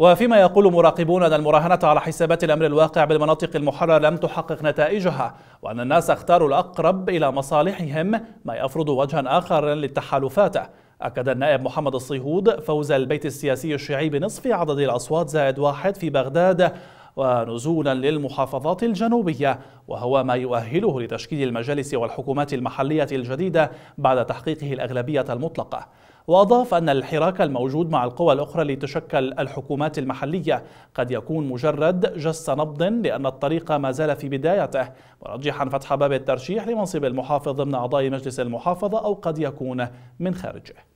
وفيما يقول مراقبون أن المراهنة على حسابات الأمر الواقع بالمناطق المحررة لم تحقق نتائجها وأن الناس اختاروا الأقرب إلى مصالحهم ما يفرض وجها آخر للتحالفات أكد النائب محمد الصيهود فوز البيت السياسي الشيعي بنصف عدد الأصوات زائد واحد في بغداد ونزولا للمحافظات الجنوبية وهو ما يؤهله لتشكيل المجالس والحكومات المحلية الجديدة بعد تحقيقه الأغلبية المطلقة وأضاف أن الحراك الموجود مع القوى الأخرى لتشكل الحكومات المحلية قد يكون مجرد جس نبض لأن الطريق ما زال في بدايته مرجحا فتح باب الترشيح لمنصب المحافظ ضمن أعضاء مجلس المحافظة أو قد يكون من خارجه